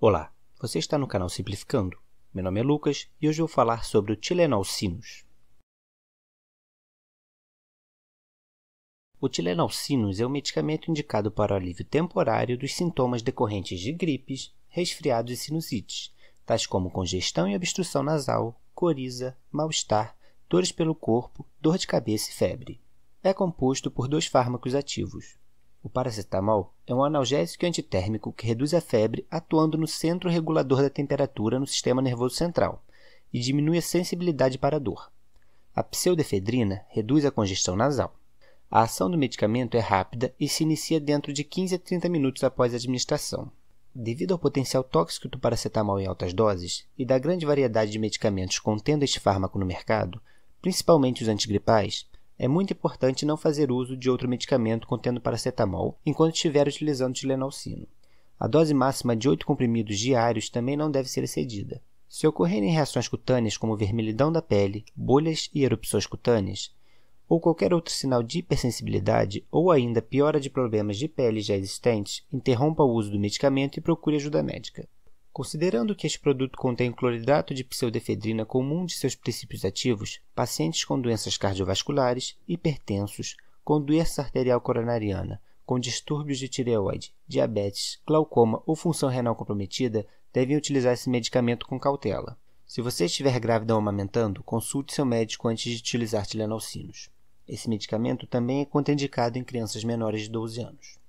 Olá, você está no canal Simplificando. Meu nome é Lucas e hoje vou falar sobre o Tilenol Sinus. O Tilenol Sinus é um medicamento indicado para o alívio temporário dos sintomas decorrentes de gripes, resfriados e sinusites, tais como congestão e obstrução nasal, coriza, mal-estar, dores pelo corpo, dor de cabeça e febre. É composto por dois fármacos ativos, o paracetamol é um analgésico antitérmico que reduz a febre atuando no centro regulador da temperatura no sistema nervoso central e diminui a sensibilidade para a dor. A pseudefedrina reduz a congestão nasal. A ação do medicamento é rápida e se inicia dentro de 15 a 30 minutos após a administração. Devido ao potencial tóxico do paracetamol em altas doses e da grande variedade de medicamentos contendo este fármaco no mercado, principalmente os antigripais, é muito importante não fazer uso de outro medicamento contendo paracetamol enquanto estiver utilizando tilenalcino. A dose máxima de 8 comprimidos diários também não deve ser excedida. Se ocorrerem reações cutâneas como vermelhidão da pele, bolhas e erupções cutâneas, ou qualquer outro sinal de hipersensibilidade ou ainda piora de problemas de pele já existentes, interrompa o uso do medicamento e procure ajuda médica. Considerando que este produto contém cloridrato de pseudefedrina como um de seus princípios ativos, pacientes com doenças cardiovasculares, hipertensos, com doença arterial coronariana, com distúrbios de tireoide, diabetes, glaucoma ou função renal comprometida devem utilizar esse medicamento com cautela. Se você estiver grávida ou amamentando, consulte seu médico antes de utilizar tilenocinos. Esse medicamento também é contraindicado em crianças menores de 12 anos.